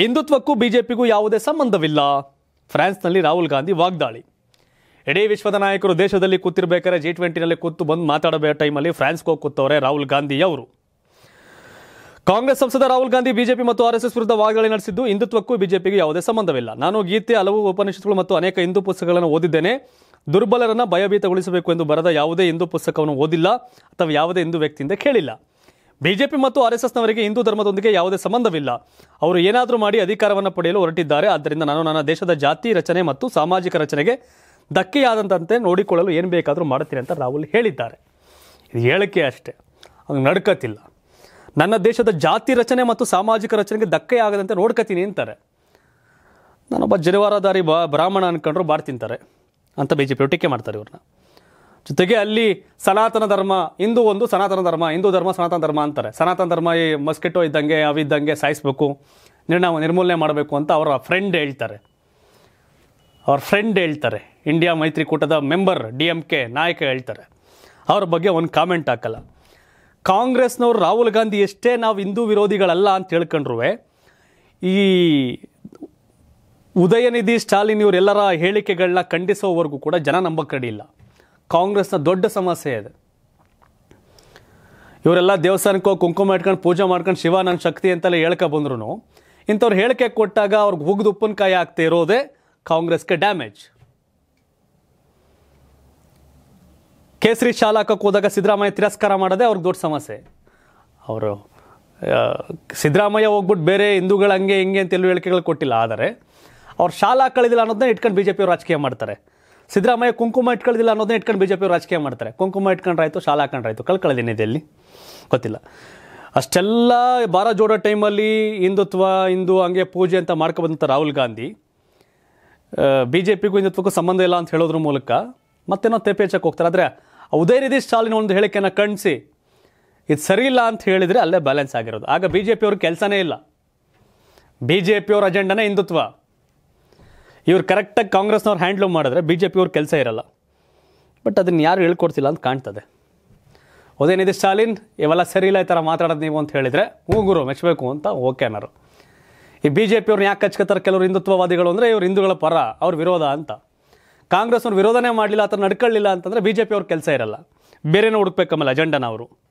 ಹಿಂದುತ್ವಕ್ಕೂ ಬಿಜೆಪಿಗೂ ಯಾವುದೇ ಸಂಬಂಧವಿಲ್ಲ ಫ್ರಾನ್ಸ್ನಲ್ಲಿ ರಾಹುಲ್ ಗಾಂಧಿ ವಾಗ್ದಾಳಿ ಇಡೀ ವಿಶ್ವದ ನಾಯಕರು ದೇಶದಲ್ಲಿ ಕೂತಿರ್ಬೇಕಾದ್ರೆ ಜಿ ಟ್ವೆಂಟಿನಲ್ಲಿ ಕೂತು ಬಂದು ಮಾತಾಡಬೇಕ ಟೈಮಲ್ಲಿ ಫ್ರಾನ್ಸ್ಗೆ ಹೋಗಿ ಕೂತವ್ರೆ ರಾಹುಲ್ ಗಾಂಧಿ ಅವರು ಕಾಂಗ್ರೆಸ್ ಸಂಸದ ರಾಹುಲ್ ಗಾಂಧಿ ಬಿಜೆಪಿ ಮತ್ತು ಆರ್ಎಸ್ಎಸ್ ವಿರುದ್ಧ ವಾಗ್ದಾಳಿ ನಡೆಸಿದ್ದು ಹಿಂದುತ್ವಕ್ಕೂ ಬಿಜೆಪಿಗೆ ಯಾವುದೇ ಸಂಬಂಧವಿಲ್ಲ ನಾನು ಗೀತೆ ಹಲವು ಉಪನಿಷತ್ಗಳು ಮತ್ತು ಅನೇಕ ಹಿಂದೂ ಪುಸ್ತಕಗಳನ್ನು ಓದಿದ್ದೇನೆ ದುರ್ಬಲರನ್ನು ಭಯಭೀತಗೊಳಿಸಬೇಕು ಎಂದು ಬರೆದ ಯಾವುದೇ ಹಿಂದೂ ಪುಸ್ತಕವನ್ನು ಓದಿಲ್ಲ ಅಥವಾ ಯಾವುದೇ ಹಿಂದೂ ವ್ಯಕ್ತಿಯಿಂದ ಕೇಳಿಲ್ಲ ಬಿಜೆಪಿ ಮತ್ತು ಆರ್ಎಸ್ಎಸ್ನವರಿಗೆ ಹಿಂದೂ ಧರ್ಮದೊಂದಿಗೆ ಯಾವುದೇ ಸಂಬಂಧವಿಲ್ಲ ಅವರು ಏನಾದರೂ ಮಾಡಿ ಅಧಿಕಾರವನ್ನು ಪಡೆಯಲು ಹೊರಟಿದ್ದಾರೆ ಆದ್ದರಿಂದ ನಾನು ನನ್ನ ದೇಶದ ಜಾತಿ ರಚನೆ ಮತ್ತು ಸಾಮಾಜಿಕ ರಚನೆಗೆ ಧಕ್ಕೆಯಾದಂತೆ ನೋಡಿಕೊಳ್ಳಲು ಏನು ಬೇಕಾದರೂ ಮಾಡ್ತೀನಿ ಅಂತ ರಾಹುಲ್ ಹೇಳಿದ್ದಾರೆ ಇದು ಹೇಳಿಕೆ ಅಷ್ಟೇ ಅದು ನಡ್ಕತ್ತಿಲ್ಲ ನನ್ನ ದೇಶದ ಜಾತಿ ರಚನೆ ಮತ್ತು ಸಾಮಾಜಿಕ ರಚನೆಗೆ ಧಕ್ಕೆಯಾಗದಂತೆ ಆಗದಂತೆ ಅಂತಾರೆ ನಾನೊಬ್ಬ ಜನಿವಾರಧಾರಿ ಬಾ ಬ್ರಾಹ್ಮಣ ಅಂದ್ಕೊಂಡ್ರು ಬಾರ್ ತಿಂತಾರೆ ಅಂತ ಬಿ ಜೆ ಪಿ ಟೀಕೆ ಮಾಡ್ತಾರೆ ಇವ್ರನ್ನ ಜೊತೆಗೆ ಅಲ್ಲಿ ಸನಾತನ ಧರ್ಮ ಹಿಂದೂ ಒಂದು ಸನಾತನ ಧರ್ಮ ಹಿಂದೂ ಧರ್ಮ ಸನಾತನ ಧರ್ಮ ಅಂತಾರೆ ಸನಾತನ ಧರ್ಮ ಈ ಮಸ್ಕಿಟೋ ಇದ್ದಂಗೆ ಅವಿದ್ದಂಗೆ ಸಾಯಿಸಬೇಕು ನಿರ್ಣಾಮ ನಿರ್ಮೂಲನೆ ಮಾಡಬೇಕು ಅಂತ ಅವರ ಫ್ರೆಂಡ್ ಹೇಳ್ತಾರೆ ಅವ್ರ ಫ್ರೆಂಡ್ ಹೇಳ್ತಾರೆ ಇಂಡಿಯಾ ಮೈತ್ರಿಕೂಟದ ಮೆಂಬರ್ ಡಿ ಎಂ ಕೆ ನಾಯಕ ಹೇಳ್ತಾರೆ ಅವ್ರ ಬಗ್ಗೆ ಒಂದು ಕಾಮೆಂಟ್ ಹಾಕಲ್ಲ ಕಾಂಗ್ರೆಸ್ನವ್ರು ರಾಹುಲ್ ಗಾಂಧಿ ಎಷ್ಟೇ ನಾವು ಹಿಂದೂ ವಿರೋಧಿಗಳಲ್ಲ ಅಂತ ಹೇಳ್ಕೊಂಡ್ರು ಈ ಉದಯನಿಧಿ ಸ್ಟಾಲಿನ್ ಇವರೆಲ್ಲರ ಹೇಳಿಕೆಗಳನ್ನ ಖಂಡಿಸೋವರೆಗೂ ಕೂಡ ಜನ ನಂಬಕ್ಕೆ ಇಲ್ಲ ಕಾಂಗ್ರೆಸ್ನ ದೊಡ್ಡ ಸಮಸ್ಯೆ ಇದೆ ಇವರೆಲ್ಲ ದೇವಸ್ಥಾನಕ್ಕೆ ಕುಂಕುಮ ಇಟ್ಕೊಂಡು ಪೂಜೆ ಮಾಡ್ಕೊಂಡು ಶಿವ ನನ್ನ ಶಕ್ತಿ ಅಂತೆಲ್ಲ ಹೇಳ್ಕ ಬಂದ್ರು ಇಂಥವ್ರು ಹೇಳಿಕೆ ಕೊಟ್ಟಾಗ ಅವ್ರಿಗೆ ಹುಗ್ದು ಉಪ್ಪಿನಕಾಯಿ ಆಗ್ತಾ ಇರೋದೇ ಕಾಂಗ್ರೆಸ್ಗೆ ಡ್ಯಾಮೇಜ್ ಕೇಸರಿ ಹಾಕಕ್ಕೆ ಹೋದಾಗ ಸಿದ್ದರಾಮಯ್ಯ ತಿರಸ್ಕಾರ ಮಾಡೋದೇ ಅವ್ರಿಗೆ ದೊಡ್ಡ ಸಮಸ್ಯೆ ಅವರು ಸಿದ್ದರಾಮಯ್ಯ ಹೋಗ್ಬಿಟ್ಟು ಬೇರೆ ಹಿಂದೂಗಳು ಹಂಗೆ ಹಿಂಗೆ ಅಂತ ಎಲ್ಲೂ ಹೇಳಿಕೆಗಳು ಕೊಟ್ಟಿಲ್ಲ ಆದರೆ ಅವ್ರು ಶಾಲಾ ಕಳೆದಿಲ್ಲ ಅನ್ನೋದನ್ನ ಇಟ್ಕೊಂಡು ಬಿ ಜೆ ಪಿಯವ್ರು ರಾಜಕೀಯ ಮಾಡ್ತಾರೆ ಸಿದ್ದರಾಮಯ್ಯ ಕುಂಕುಮ ಇಟ್ಕೊಳ್ಳೋದಿಲ್ಲ ಅನ್ನೋದನ್ನ ಇಟ್ಕೊಂಡು ಬಿ ಜೆ ರಾಜಕೀಯ ಮಾಡ್ತಾರೆ ಕುಂಕುಮ ಇಟ್ಕೊಂಡ್ರಾಯ್ತು ಶಾಲಾ ಹಾಕೊಂಡ್ರಾಯ್ತು ಕಳ್ಕೊಳ್ಳೋದಿನ ಇಲ್ಲಿ ಗೊತ್ತಿಲ್ಲ ಅಷ್ಟೆಲ್ಲ ಭಾರ ಜೋಡೋ ಟೈಮಲ್ಲಿ ಹಿಂದುತ್ವ ಹಿಂದೂ ಹಂಗೆ ಪೂಜೆ ಅಂತ ಮಾಡ್ಕೊಬಂದಂಥ ರಾಹುಲ್ ಗಾಂಧಿ ಬಿ ಜೆ ಪಿಗೂ ಹಿಂದುತ್ವಕ್ಕೂ ಸಂಬಂಧ ಇಲ್ಲ ಅಂತ ಹೇಳೋದ್ರ ಮೂಲಕ ಮತ್ತೇನೋ ತೇಪೇಚಕ್ಕೆ ಹೋಗ್ತಾರೆ ಆದರೆ ಉದಯನಿಧಿ ಸ್ಟಾಲಿನ್ ಒಂದು ಹೇಳಿಕೆಯನ್ನು ಕಣ್ಸಿ ಇದು ಸರಿ ಇಲ್ಲ ಅಂತ ಹೇಳಿದರೆ ಅಲ್ಲೇ ಬ್ಯಾಲೆನ್ಸ್ ಆಗಿರೋದು ಆಗ ಬಿ ಜೆ ಪಿಯವ್ರ ಕೆಲಸನೇ ಇಲ್ಲ ಬಿ ಜೆ ಪಿಯವ್ರ ಅಜೆಂಡನೇ ಹಿಂದುತ್ವ ಇವ್ರು ಕರೆಕ್ಟಾಗಿ ಕಾಂಗ್ರೆಸ್ನವ್ರು ಹ್ಯಾಂಡ್ಲೂಮ್ ಮಾಡಿದ್ರೆ ಬಿ ಜೆ ಪಿಯವ್ರ ಕೆಲಸ ಇರಲ್ಲ ಬಟ್ ಅದನ್ನು ಯಾರು ಹೇಳ್ಕೊಡ್ತಿಲ್ಲ ಅಂತ ಕಾಣ್ತದೆ ಅದೇನಿದೆ ಸ್ಟಾಲಿನ್ ಇವೆಲ್ಲ ಸರಿ ಇಲ್ಲ ಈ ಥರ ಮಾತಾಡೋದು ನೀವು ಅಂತ ಹೇಳಿದರೆ ಹ್ಞೂ ಗುರು ಮೆಚ್ಚಬೇಕು ಅಂತ ಓಕೆ ಅನ್ನೋರು ಈ ಬಿ ಜೆ ಪಿಯವ್ರನ್ನ ಯಾಕೆ ಹಚ್ಕೋತಾರೆ ಕೆಲವರು ಹಿಂದುತ್ವವಾದಿಗಳು ಅಂದರೆ ಇವರು ಹಿಂದೂಗಳ ಪರ ಅವ್ರ ವಿರೋಧ ಅಂತ ಕಾಂಗ್ರೆಸ್ನವ್ರು ವಿರೋಧನೇ ಮಾಡಲಿಲ್ಲ ಆ ಥರ ನಡ್ಕೊಳ್ಳಿಲ್ಲ ಅಂತಂದರೆ ಬಿ ಜೆ ಅವ್ರ ಕೆಲಸ ಇರಲ್ಲ ಬೇರೆನೂ ಹುಡುಕ್ಬೇಕಮ್ಮಲ್ಲ ಅಜೆಂಡನ ಅವರು